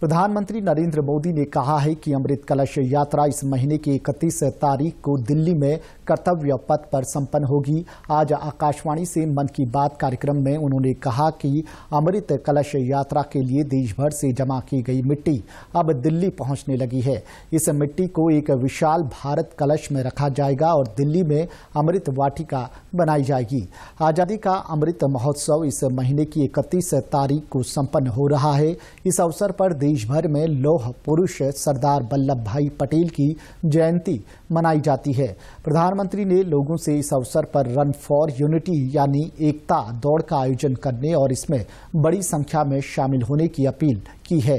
प्रधानमंत्री नरेंद्र मोदी ने कहा है कि अमृत कलश यात्रा इस महीने की इकतीस तारीख को दिल्ली में कर्तव्य पथ पर संपन्न होगी आज आकाशवाणी से मन की बात कार्यक्रम में उन्होंने कहा कि अमृत कलश यात्रा के लिए देश भर से जमा की गई मिट्टी अब दिल्ली पहुंचने लगी है इस मिट्टी को एक विशाल भारत कलश में रखा जाएगा और दिल्ली में अमृत वाटिका बनाई जाएगी आज़ादी का अमृत महोत्सव इस महीने की इकतीस तारीख को संपन्न हो रहा है इस अवसर पर देश भर में लौह पुरुष सरदार वल्लभ भाई पटेल की जयंती मनाई जाती है प्रधानमंत्री ने लोगों से इस अवसर पर रन फॉर यूनिटी यानी एकता दौड़ का आयोजन करने और इसमें बड़ी संख्या में शामिल होने की अपील की है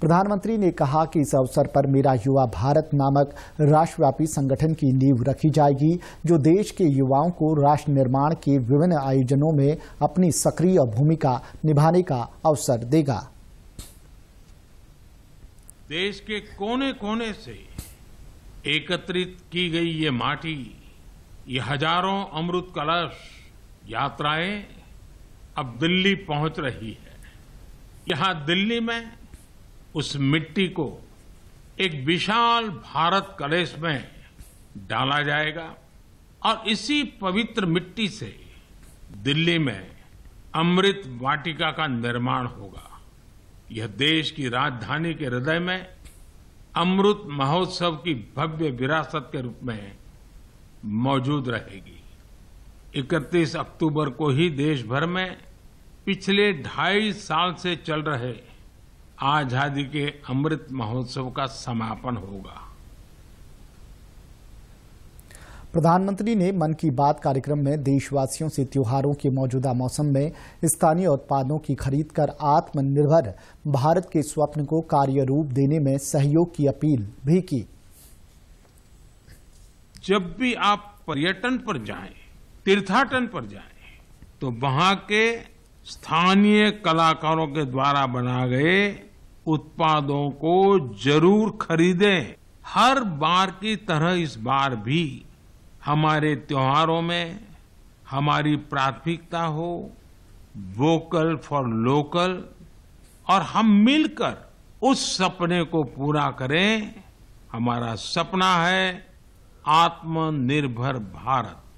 प्रधानमंत्री ने कहा कि इस अवसर पर मेरा युवा भारत नामक राष्ट्रव्यापी संगठन की नींव रखी जाएगी जो देश के युवाओं को राष्ट्र निर्माण के विभिन्न आयोजनों में अपनी सक्रिय भूमिका निभाने का अवसर देगा देश के कोने कोने से एकत्रित की गई ये माटी ये हजारों अमृत कलश यात्राएं अब दिल्ली पहुंच रही है यहां दिल्ली में उस मिट्टी को एक विशाल भारत कलेश में डाला जाएगा और इसी पवित्र मिट्टी से दिल्ली में अमृत वाटिका का निर्माण होगा यह देश की राजधानी के हृदय में अमृत महोत्सव की भव्य विरासत के रूप में मौजूद रहेगी 31 अक्टूबर को ही देश भर में पिछले ढाई साल से चल रहे आजादी के अमृत महोत्सव का समापन होगा प्रधानमंत्री ने मन की बात कार्यक्रम में देशवासियों से त्योहारों के मौजूदा मौसम में स्थानीय उत्पादों की खरीद कर आत्मनिर्भर भारत के स्वप्न को कार्य रूप देने में सहयोग की अपील भी की जब भी आप पर्यटन पर जाएं, तीर्थाटन पर जाएं, तो वहां के स्थानीय कलाकारों के द्वारा बनाए गए उत्पादों को जरूर खरीदें हर बार की तरह इस बार भी हमारे त्योहारों में हमारी प्राथमिकता हो वोकल फॉर लोकल और हम मिलकर उस सपने को पूरा करें हमारा सपना है आत्मनिर्भर भारत